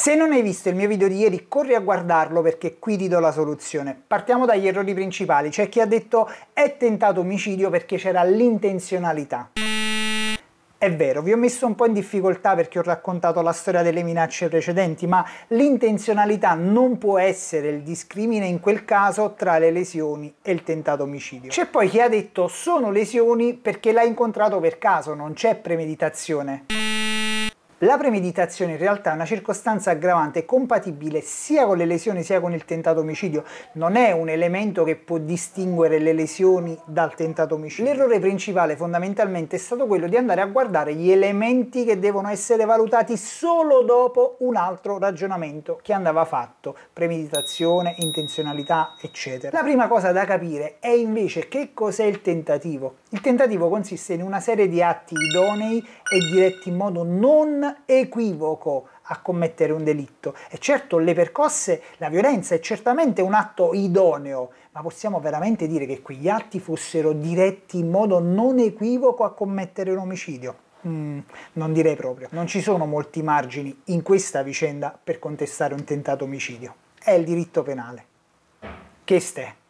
Se non hai visto il mio video di ieri, corri a guardarlo perché qui ti do la soluzione. Partiamo dagli errori principali. C'è chi ha detto è tentato omicidio perché c'era l'intenzionalità. È vero, vi ho messo un po' in difficoltà perché ho raccontato la storia delle minacce precedenti, ma l'intenzionalità non può essere il discrimine in quel caso tra le lesioni e il tentato omicidio. C'è poi chi ha detto sono lesioni perché l'ha incontrato per caso, non c'è premeditazione. La premeditazione in realtà è una circostanza aggravante compatibile sia con le lesioni sia con il tentato omicidio, non è un elemento che può distinguere le lesioni dal tentato omicidio. L'errore principale fondamentalmente è stato quello di andare a guardare gli elementi che devono essere valutati solo dopo un altro ragionamento che andava fatto, premeditazione, intenzionalità, eccetera. La prima cosa da capire è invece che cos'è il tentativo. Il tentativo consiste in una serie di atti idonei e diretti in modo non equivoco a commettere un delitto. E certo le percosse, la violenza è certamente un atto idoneo, ma possiamo veramente dire che quegli atti fossero diretti in modo non equivoco a commettere un omicidio? Mm, non direi proprio. Non ci sono molti margini in questa vicenda per contestare un tentato omicidio. È il diritto penale. Che ste?